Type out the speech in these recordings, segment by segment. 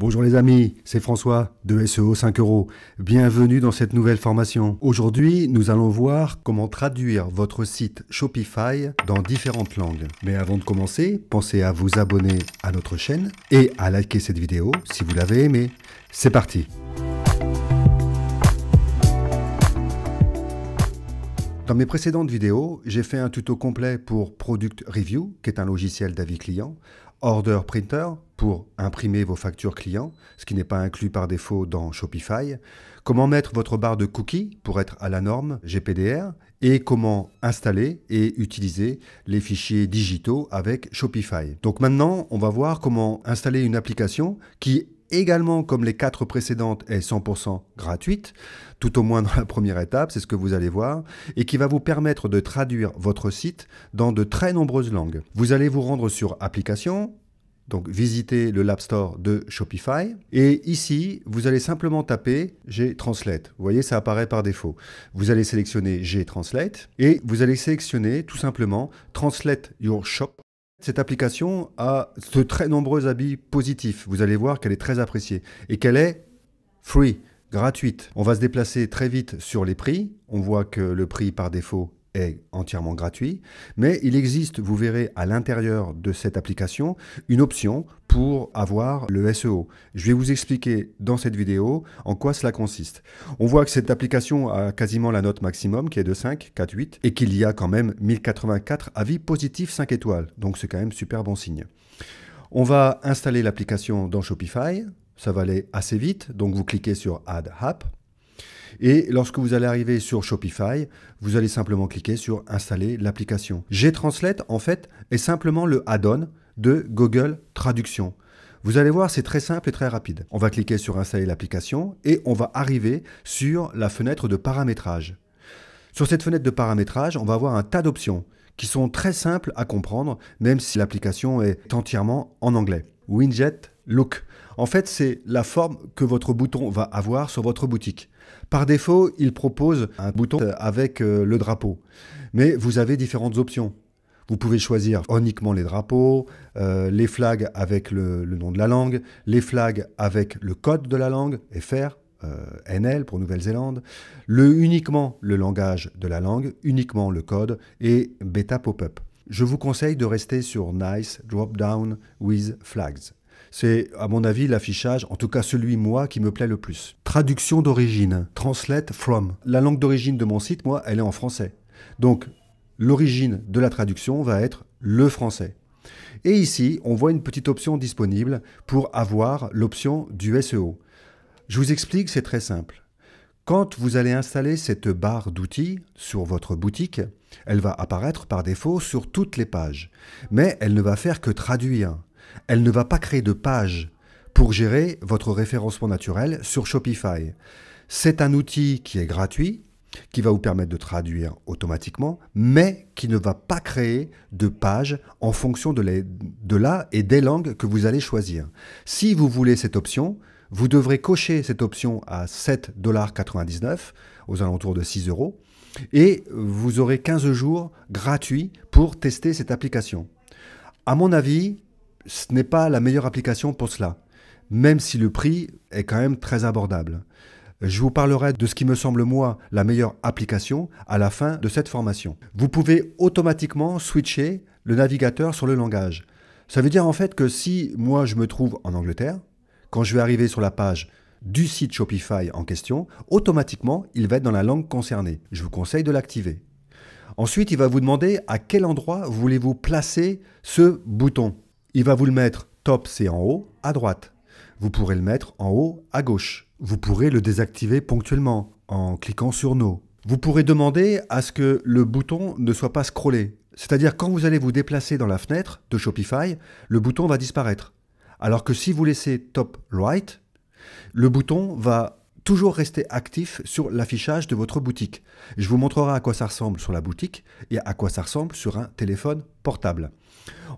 Bonjour les amis, c'est François de SEO 5 euros. Bienvenue dans cette nouvelle formation. Aujourd'hui, nous allons voir comment traduire votre site Shopify dans différentes langues. Mais avant de commencer, pensez à vous abonner à notre chaîne et à liker cette vidéo si vous l'avez aimée. C'est parti Dans mes précédentes vidéos, j'ai fait un tuto complet pour Product Review, qui est un logiciel d'avis client, Order Printer, pour imprimer vos factures clients, ce qui n'est pas inclus par défaut dans Shopify, comment mettre votre barre de cookies pour être à la norme GPDR, et comment installer et utiliser les fichiers digitaux avec Shopify. Donc maintenant, on va voir comment installer une application qui également, comme les quatre précédentes, est 100% gratuite, tout au moins dans la première étape, c'est ce que vous allez voir, et qui va vous permettre de traduire votre site dans de très nombreuses langues. Vous allez vous rendre sur Application, donc visitez le Lab Store de Shopify. Et ici, vous allez simplement taper G-Translate. Vous voyez, ça apparaît par défaut. Vous allez sélectionner G-Translate et vous allez sélectionner tout simplement Translate Your Shop. Cette application a de très nombreux habits positifs. Vous allez voir qu'elle est très appréciée et qu'elle est free, gratuite. On va se déplacer très vite sur les prix. On voit que le prix par défaut est entièrement gratuit, mais il existe, vous verrez, à l'intérieur de cette application, une option pour avoir le SEO. Je vais vous expliquer dans cette vidéo en quoi cela consiste. On voit que cette application a quasiment la note maximum qui est de 5, 4, 8, et qu'il y a quand même 1084 avis positifs 5 étoiles, donc c'est quand même super bon signe. On va installer l'application dans Shopify, ça va aller assez vite, donc vous cliquez sur Add App, et lorsque vous allez arriver sur Shopify, vous allez simplement cliquer sur installer l'application. GTranslate translate en fait, est simplement le add-on de Google Traduction. Vous allez voir, c'est très simple et très rapide. On va cliquer sur installer l'application et on va arriver sur la fenêtre de paramétrage. Sur cette fenêtre de paramétrage, on va avoir un tas d'options qui sont très simples à comprendre, même si l'application est entièrement en anglais. Winjet Look. En fait, c'est la forme que votre bouton va avoir sur votre boutique. Par défaut, il propose un bouton avec euh, le drapeau. Mais vous avez différentes options. Vous pouvez choisir uniquement les drapeaux, euh, les flags avec le, nom de la langue, les flags avec le code de la langue, FR, euh, NL pour Nouvelle-Zélande, le uniquement le langage de la langue, uniquement le code et bêta pop-up. Je vous conseille de rester sur Nice Drop Down with Flags c'est, à mon avis, l'affichage, en tout cas celui, moi, qui me plaît le plus. Traduction d'origine, translate from. La langue d'origine de mon site, moi, elle est en français. Donc, l'origine de la traduction va être le français. Et ici, on voit une petite option disponible pour avoir l'option du SEO. Je vous explique, c'est très simple. Quand vous allez installer cette barre d'outils sur votre boutique, elle va apparaître par défaut sur toutes les pages, mais elle ne va faire que traduire elle ne va pas créer de page pour gérer votre référencement naturel sur Shopify. C'est un outil qui est gratuit, qui va vous permettre de traduire automatiquement, mais qui ne va pas créer de page en fonction de, la et des langues que vous allez choisir. Si vous voulez cette option, vous devrez cocher cette option à 7,99$ aux alentours de 6 euros et vous aurez 15 jours gratuits pour tester cette application. À mon avis, ce n'est pas la meilleure application pour cela, même si le prix est quand même très abordable. Je vous parlerai de ce qui me semble moi la meilleure application à la fin de cette formation. Vous pouvez automatiquement switcher le navigateur sur le langage. Ça veut dire en fait que si moi je me trouve en Angleterre, quand je vais arriver sur la page du site Shopify en question, automatiquement il va être dans la langue concernée. Je vous conseille de l'activer. Ensuite, il va vous demander à quel endroit voulez-vous placer ce bouton. Il va vous le mettre top, c'est en haut, à droite. Vous pourrez le mettre en haut, à gauche. Vous pourrez le désactiver ponctuellement en cliquant sur No. Vous pourrez demander à ce que le bouton ne soit pas scrollé. C'est-à-dire quand vous allez vous déplacer dans la fenêtre de Shopify, le bouton va disparaître. Alors que si vous laissez top right, le bouton va toujours rester actif sur l'affichage de votre boutique. Je vous montrerai à quoi ça ressemble sur la boutique et à quoi ça ressemble sur un téléphone portable.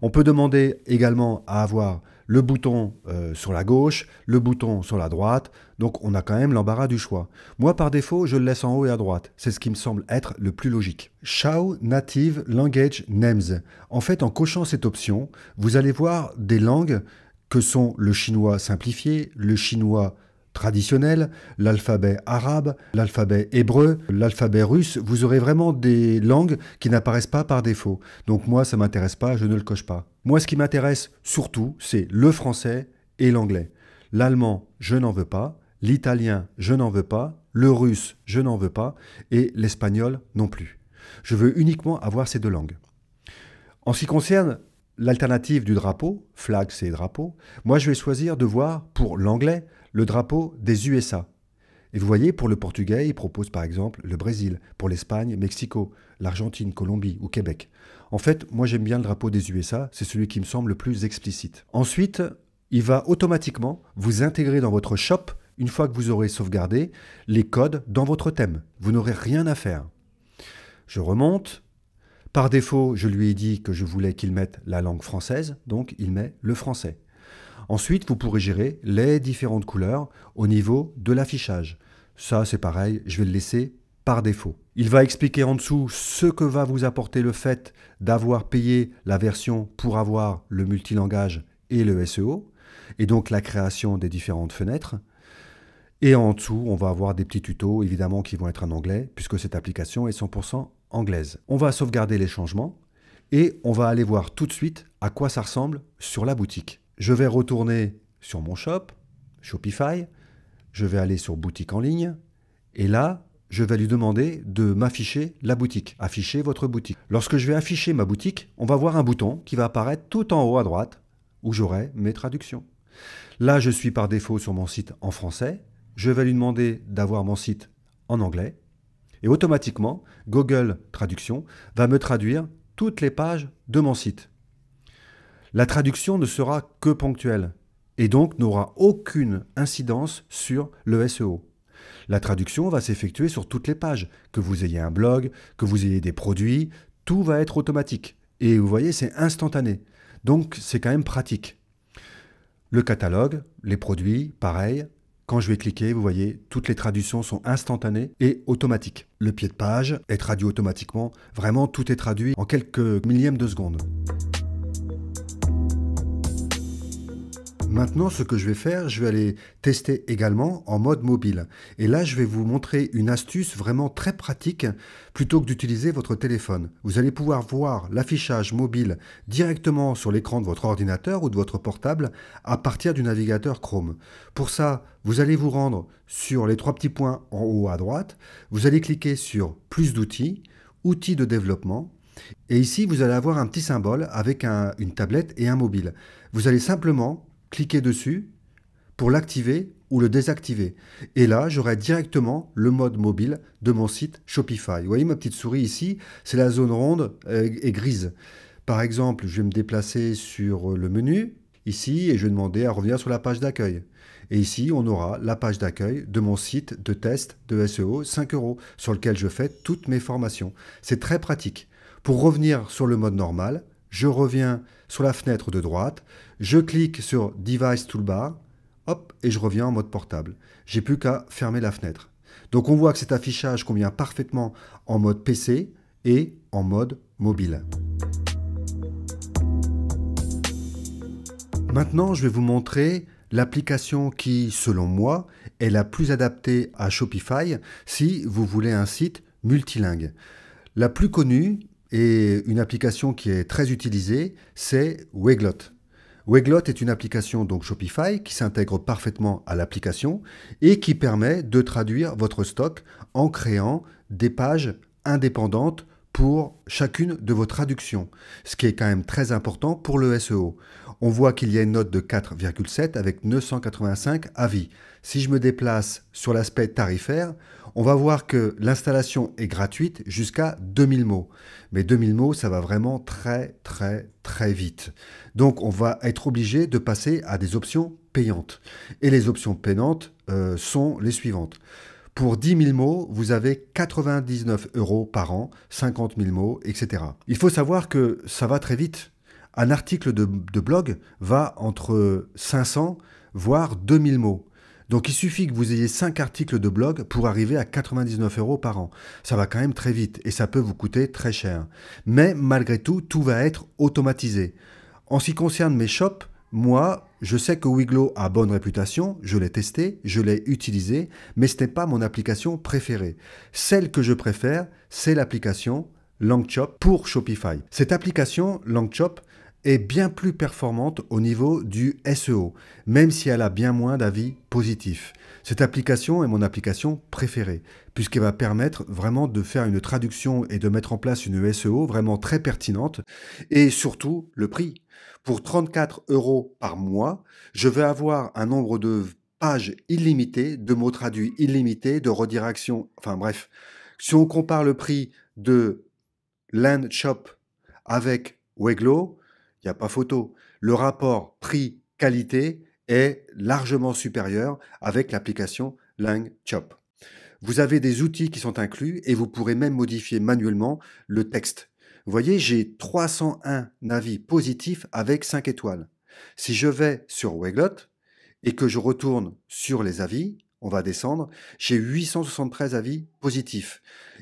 On peut demander également à avoir le bouton euh, sur la gauche, le bouton sur la droite, donc on a quand même l'embarras du choix. Moi par défaut, je le laisse en haut et à droite, c'est ce qui me semble être le plus logique. Show Native Language Names. En fait, en cochant cette option, vous allez voir des langues que sont le chinois simplifié, le chinois traditionnel, l'alphabet arabe, l'alphabet hébreu, l'alphabet russe, vous aurez vraiment des langues qui n'apparaissent pas par défaut. Donc moi, ça m'intéresse pas, je ne le coche pas. Moi, ce qui m'intéresse surtout, c'est le français et l'anglais. L'allemand, je n'en veux pas. L'italien, je n'en veux pas. Le russe, je n'en veux pas. Et l'espagnol, non plus. Je veux uniquement avoir ces deux langues. En ce qui concerne l'alternative du drapeau, flag c'est drapeau, moi je vais choisir de voir pour l'anglais le drapeau des USA. Et vous voyez, pour le portugais, il propose par exemple le Brésil, pour l'Espagne, Mexico, l'Argentine, Colombie ou Québec. En fait, moi j'aime bien le drapeau des USA, c'est celui qui me semble le plus explicite. Ensuite, il va automatiquement vous intégrer dans votre shop, une fois que vous aurez sauvegardé, les codes dans votre thème. Vous n'aurez rien à faire. Je remonte, par défaut, je lui ai dit que je voulais qu'il mette la langue française, donc il met le français. Ensuite, vous pourrez gérer les différentes couleurs au niveau de l'affichage. Ça, c'est pareil, je vais le laisser par défaut. Il va expliquer en dessous ce que va vous apporter le fait d'avoir payé la version pour avoir le multilangage et le SEO, et donc la création des différentes fenêtres. Et en dessous, on va avoir des petits tutos, évidemment, qui vont être en anglais, puisque cette application est 100% anglaise. On va sauvegarder les changements et on va aller voir tout de suite à quoi ça ressemble sur la boutique. Je vais retourner sur mon shop, Shopify, je vais aller sur boutique en ligne et là, je vais lui demander de m'afficher la boutique. Afficher votre boutique. Lorsque je vais afficher ma boutique, on va voir un bouton qui va apparaître tout en haut à droite où j'aurai mes traductions. Là, je suis par défaut sur mon site en français. Je vais lui demander d'avoir mon site en anglais. Et automatiquement, Google Traduction va me traduire toutes les pages de mon site. La traduction ne sera que ponctuelle et donc n'aura aucune incidence sur le SEO. La traduction va s'effectuer sur toutes les pages, que vous ayez un blog, que vous ayez des produits, tout va être automatique. Et vous voyez, c'est instantané. Donc c'est quand même pratique. Le catalogue, les produits, pareil, quand je vais cliquer, vous voyez, toutes les traductions sont instantanées et automatiques. Le pied de page est traduit automatiquement. Vraiment, tout est traduit en quelques millièmes de seconde. Maintenant, ce que je vais faire, je vais aller tester également en mode mobile. Et là, je vais vous montrer une astuce vraiment très pratique plutôt que d'utiliser votre téléphone. Vous allez pouvoir voir l'affichage mobile directement sur l'écran de votre ordinateur ou de votre portable à partir du navigateur Chrome. Pour ça, vous allez vous rendre sur les trois petits points en haut à droite. Vous allez cliquer sur Plus d'outils, Outils de développement, et ici, vous allez avoir un petit symbole avec une tablette et un mobile. Vous allez simplement Cliquez dessus pour l'activer ou le désactiver. Et là, j'aurai directement le mode mobile de mon site Shopify. Vous voyez ma petite souris ici, c'est la zone ronde et grise. Par exemple, je vais me déplacer sur le menu ici et je vais demander à revenir sur la page d'accueil. Et ici, on aura la page d'accueil de mon site de test de SEO 5 euros sur lequel je fais toutes mes formations. C'est très pratique. Pour revenir sur le mode normal, je reviens sur la fenêtre de droite, je clique sur Device Toolbar, hop, et je reviens en mode portable. J'ai plus qu'à fermer la fenêtre. Donc on voit que cet affichage convient parfaitement en mode PC et en mode mobile. Maintenant, je vais vous montrer l'application qui, selon moi, est la plus adaptée à Shopify si vous voulez un site multilingue. La plus connue et une application qui est très utilisée, c'est Weglot. Weglot est une application donc Shopify qui s'intègre parfaitement à l'application et qui permet de traduire votre stock en créant des pages indépendantes pour chacune de vos traductions, ce qui est quand même très important pour le SEO on voit qu'il y a une note de 4,7 avec 985 avis. Si je me déplace sur l'aspect tarifaire, on va voir que l'installation est gratuite jusqu'à 2000 mots. Mais 2000 mots, ça va vraiment très très très vite. Donc on va être obligé de passer à des options payantes. Et les options payantes euh, sont les suivantes. Pour 10 000 mots, vous avez 99 euros par an, 50 000 mots, etc. Il faut savoir que ça va très vite. Un article de, blog va entre 500 voire 2000 mots. Donc il suffit que vous ayez 5 articles de blog pour arriver à 99 euros par an. Ça va quand même très vite et ça peut vous coûter très cher. Mais malgré tout, tout va être automatisé. En ce qui concerne mes shops, moi, je sais que Wiglo a bonne réputation, je l'ai testé, je l'ai utilisé, mais ce n'est pas mon application préférée. Celle que je préfère, c'est l'application Langchop pour Shopify. Cette application Langchop est bien plus performante au niveau du SEO, même si elle a bien moins d'avis positifs. Cette application est mon application préférée, puisqu'elle va permettre vraiment de faire une traduction et de mettre en place une SEO vraiment très pertinente, et surtout le prix. Pour 34 euros par mois, je vais avoir un nombre de pages illimitées, de mots traduits illimités, de redirections, enfin bref. Si on compare le prix de LandShop avec Weglo, il n'y a pas photo. Le rapport prix-qualité est largement supérieur avec l'application Lang Chop. Vous avez des outils qui sont inclus et vous pourrez même modifier manuellement le texte. Vous voyez, j'ai 301 avis positifs avec 5 étoiles. Si je vais sur Weglot et que je retourne sur les avis, on va descendre, j'ai 873 avis positifs.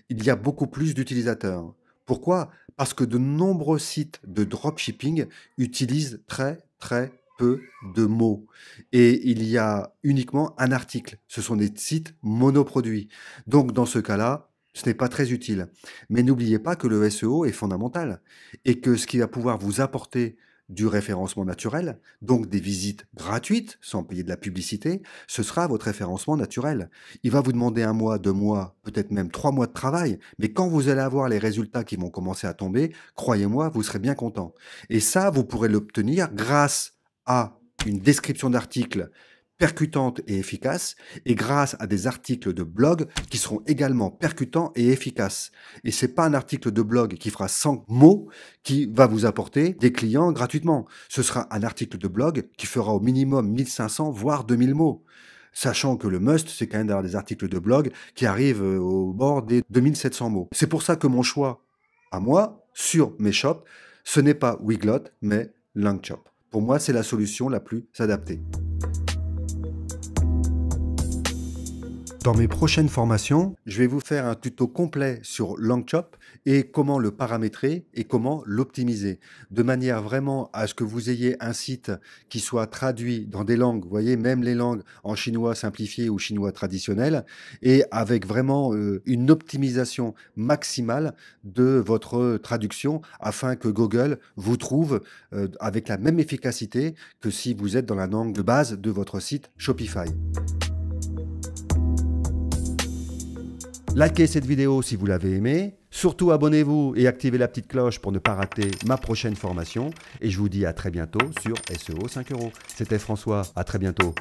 Il y a beaucoup plus d'utilisateurs. Pourquoi parce que de nombreux sites de dropshipping utilisent très très peu de mots. Et il y a uniquement un article. Ce sont des sites monoproduits. Donc dans ce cas-là, ce n'est pas très utile. Mais n'oubliez pas que le SEO est fondamental et que ce qui va pouvoir vous apporter du référencement naturel, donc des visites gratuites sans payer de la publicité, ce sera votre référencement naturel. Il va vous demander un mois, deux mois, peut-être même trois mois de travail, mais quand vous allez avoir les résultats qui vont commencer à tomber, croyez-moi, vous serez bien content. Et ça, vous pourrez l'obtenir grâce à une description d'article percutante et efficace, et grâce à des articles de blog qui seront également percutants et efficaces. Et c'est pas un article de blog qui fera 100 mots qui va vous apporter des clients gratuitement. Ce sera un article de blog qui fera au minimum 1500 voire 2000 mots. Sachant que le must, c'est quand même d'avoir des articles de blog qui arrivent euh, au bord des 2700 mots. C'est pour ça que mon choix à moi, sur mes shops, ce n'est pas Wiglot, mais Langchop. Pour moi, c'est la solution la plus adaptée. Dans mes prochaines formations, je vais vous faire un tuto complet sur Langchop et comment le paramétrer et comment l'optimiser, de manière vraiment à ce que vous ayez un site qui soit traduit dans des langues, vous voyez, même les langues en chinois simplifié ou chinois traditionnel, et avec vraiment euh, une optimisation maximale de votre traduction afin que Google vous trouve euh, avec la même efficacité que si vous êtes dans la langue de base de votre site Shopify. Likez cette vidéo si vous l'avez aimée. Surtout abonnez-vous et activez la petite cloche pour ne pas rater ma prochaine formation. Et je vous dis à très bientôt sur SEO 5 euros. C'était François, à très bientôt.